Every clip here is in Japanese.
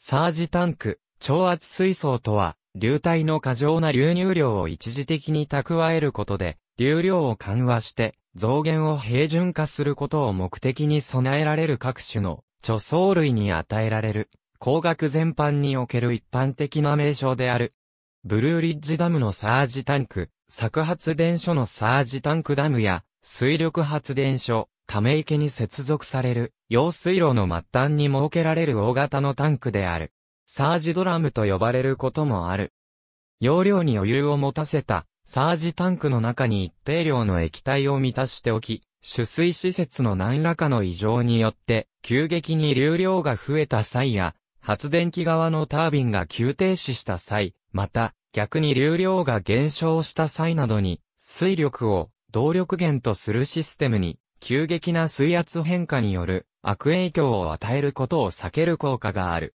サージタンク、超圧水槽とは、流体の過剰な流入量を一時的に蓄えることで、流量を緩和して、増減を平準化することを目的に備えられる各種の貯蔵類に与えられる、工学全般における一般的な名称である。ブルーリッジダムのサージタンク、作発電所のサージタンクダムや、水力発電所、ため池に接続される、用水路の末端に設けられる大型のタンクである。サージドラムと呼ばれることもある。容量に余裕を持たせた、サージタンクの中に一定量の液体を満たしておき、取水施設の何らかの異常によって、急激に流量が増えた際や、発電機側のタービンが急停止した際、また、逆に流量が減少した際などに、水力を動力源とするシステムに急激な水圧変化による悪影響を与えることを避ける効果がある。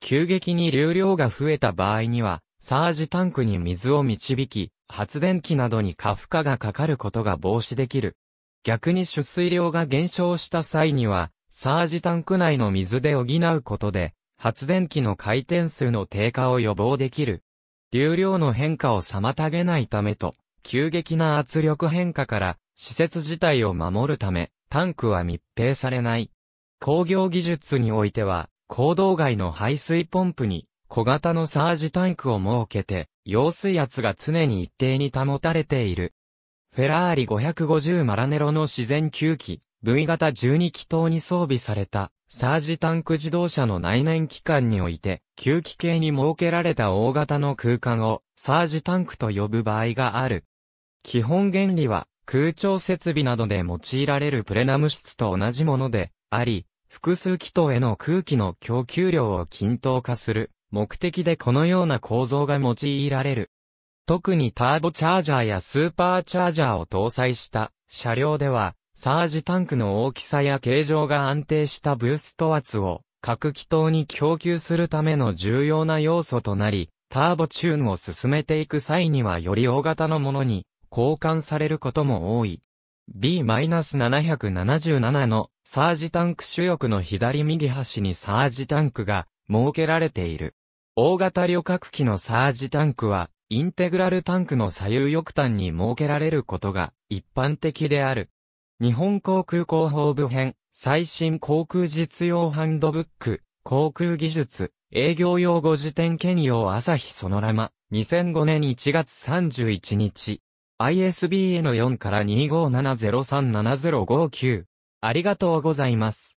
急激に流量が増えた場合には、サージタンクに水を導き、発電機などに過負荷がかかることが防止できる。逆に取水量が減少した際には、サージタンク内の水で補うことで、発電機の回転数の低下を予防できる。流量の変化を妨げないためと、急激な圧力変化から施設自体を守るため、タンクは密閉されない。工業技術においては、坑道外の排水ポンプに小型のサージタンクを設けて、揚水圧が常に一定に保たれている。フェラーリ550マラネロの自然吸気、V 型12気筒に装備された、サージタンク自動車の内燃機関において、吸気系に設けられた大型の空間を、サージタンクと呼ぶ場合がある。基本原理は、空調設備などで用いられるプレナム室と同じものであり、複数気筒への空気の供給量を均等化する目的でこのような構造が用いられる。特にターボチャージャーやスーパーチャージャーを搭載した車両では、サージタンクの大きさや形状が安定したブースト圧を各気筒に供給するための重要な要素となり、ターボチューンを進めていく際にはより大型のものに交換されることも多い。B-777 のサージタンク主翼の左右端にサージタンクが設けられている。大型旅客機のサージタンクは、インテグラルタンクの左右翼端に設けられることが一般的である。日本航空広報部編、最新航空実用ハンドブック、航空技術、営業用語辞典兼用朝日ソノラマ、2005年1月31日。ISBN4 から25703705-9。ありがとうございます。